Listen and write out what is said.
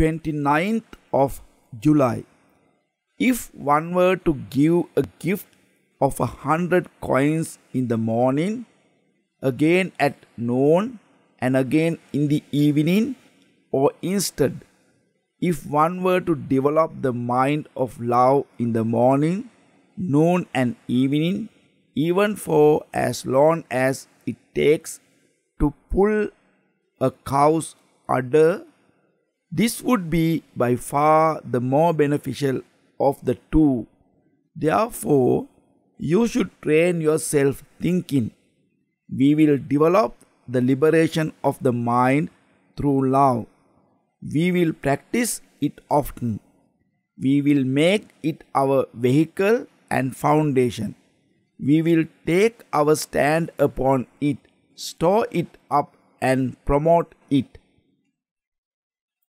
29th of July. If one were to give a gift of a hundred coins in the morning, again at noon, and again in the evening, or instead, if one were to develop the mind of love in the morning, noon, and evening, even for as long as it takes to pull a cow's udder this would be by far the more beneficial of the two. Therefore, you should train yourself thinking. We will develop the liberation of the mind through love. We will practice it often. We will make it our vehicle and foundation. We will take our stand upon it, store it up and promote it.